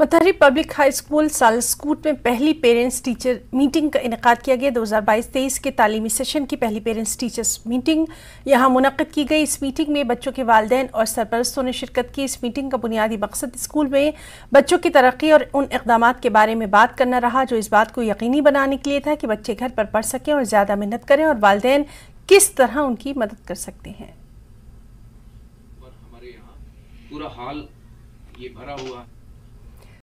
मथहरी public high school सालस्कूट में पहली पेरेंट्स टीचर मीटिंग का इनका किया गया 2022-23 के तालीमी सेशन की पहली पेरेंट्स टीचर्स मीटिंग यहां मुनद की गई इस मीटिंग में बच्चों के वालदे और सरपरस्तों ने शिरकत की इस मीटिंग का बुनियादी मकसद स्कूल में बच्चों की तरक्की और उन इकदाम के बारे में बात करना रहा जो इस बात को यकीनी बनाने के लिए था कि बच्चे घर पर पढ़ सकें और ज़्यादा मेहनत करें और वालदे किस तरह उनकी मदद कर सकते हैं पूरा हाल ये भरा हुआ